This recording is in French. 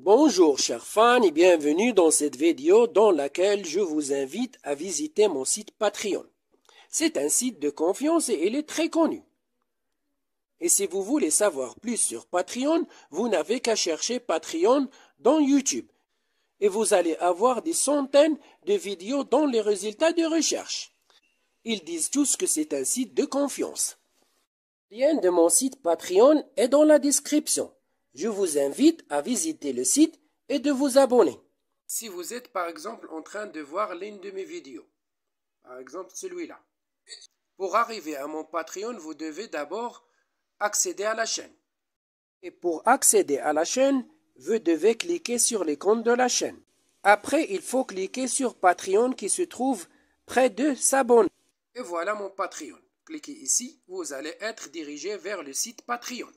Bonjour chers fans et bienvenue dans cette vidéo dans laquelle je vous invite à visiter mon site Patreon. C'est un site de confiance et il est très connu. Et si vous voulez savoir plus sur Patreon, vous n'avez qu'à chercher Patreon dans YouTube. Et vous allez avoir des centaines de vidéos dans les résultats de recherche. Ils disent tous que c'est un site de confiance. Le lien de mon site Patreon est dans la description. Je vous invite à visiter le site et de vous abonner. Si vous êtes par exemple en train de voir l'une de mes vidéos, par exemple celui-là, pour arriver à mon Patreon, vous devez d'abord accéder à la chaîne. Et pour accéder à la chaîne, vous devez cliquer sur les de la chaîne. Après, il faut cliquer sur Patreon qui se trouve près de s'abonner. Et voilà mon Patreon. Cliquez ici, vous allez être dirigé vers le site Patreon.